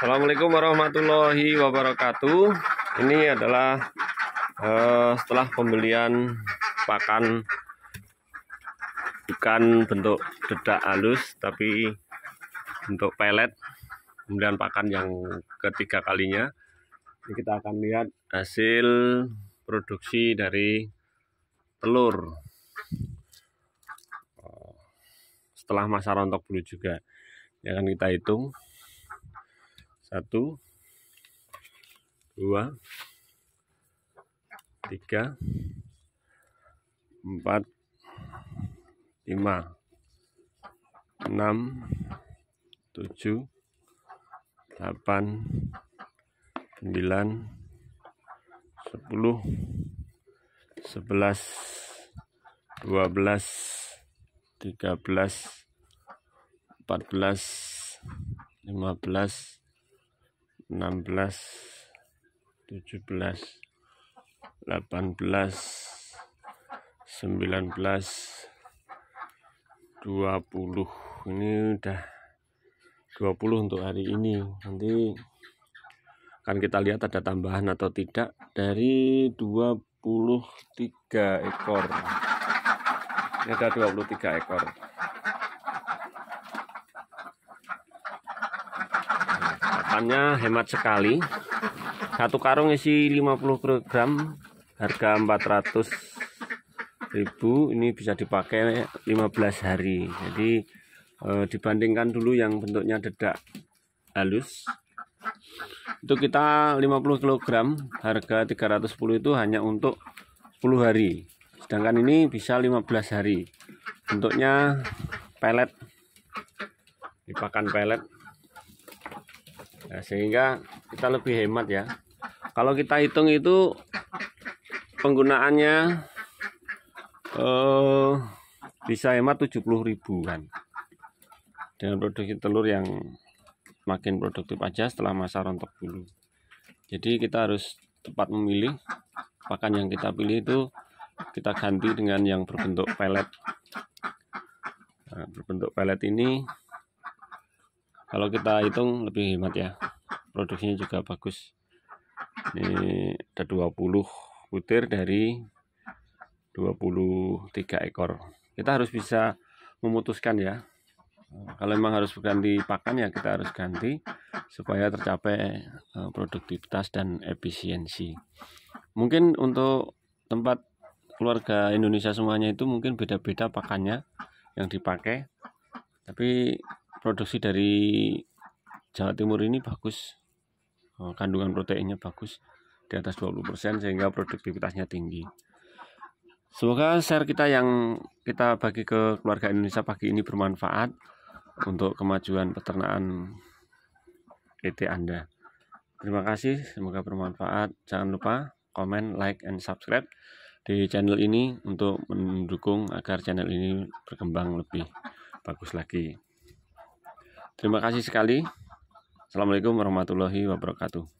Assalamualaikum warahmatullahi wabarakatuh. Ini adalah uh, setelah pembelian pakan bukan bentuk dedak halus tapi bentuk pelet pembelian pakan yang ketiga kalinya. Ini kita akan lihat hasil produksi dari telur setelah masa rontok bulu juga. Ya kan kita hitung satu dua tiga empat lima enam tujuh delapan sembilan sepuluh sebelas dua belas tiga belas empat belas lima belas 16 17 18 19 20 ini udah 20 untuk hari ini nanti akan kita lihat ada tambahan atau tidak dari 23 ekor ini ada 23 ekor perawatannya hemat sekali satu karung isi 50 kg harga 400 ribu ini bisa dipakai 15 hari jadi e, dibandingkan dulu yang bentuknya dedak halus itu kita 50 kg harga 310 itu hanya untuk 10 hari sedangkan ini bisa 15 hari bentuknya pelet dipakan pelet Nah, sehingga kita lebih hemat ya. Kalau kita hitung itu penggunaannya eh bisa hemat 70 ribuan. Dengan produksi telur yang makin produktif aja setelah masa rontok dulu. Jadi kita harus tepat memilih pakan yang kita pilih itu kita ganti dengan yang berbentuk pelet. Nah, berbentuk pelet ini kalau kita hitung lebih hemat ya produksinya juga bagus ini ada 20 butir dari 23 ekor kita harus bisa memutuskan ya kalau memang harus berganti pakan ya kita harus ganti supaya tercapai eh, produktivitas dan efisiensi mungkin untuk tempat keluarga Indonesia semuanya itu mungkin beda-beda pakannya yang dipakai tapi produksi dari Jawa Timur ini bagus oh, kandungan proteinnya bagus di atas 20% sehingga produktivitasnya tinggi semoga share kita yang kita bagi ke keluarga Indonesia pagi ini bermanfaat untuk kemajuan peternakan ET Anda terima kasih semoga bermanfaat jangan lupa komen like and subscribe di channel ini untuk mendukung agar channel ini berkembang lebih bagus lagi. Terima kasih sekali. Assalamualaikum warahmatullahi wabarakatuh.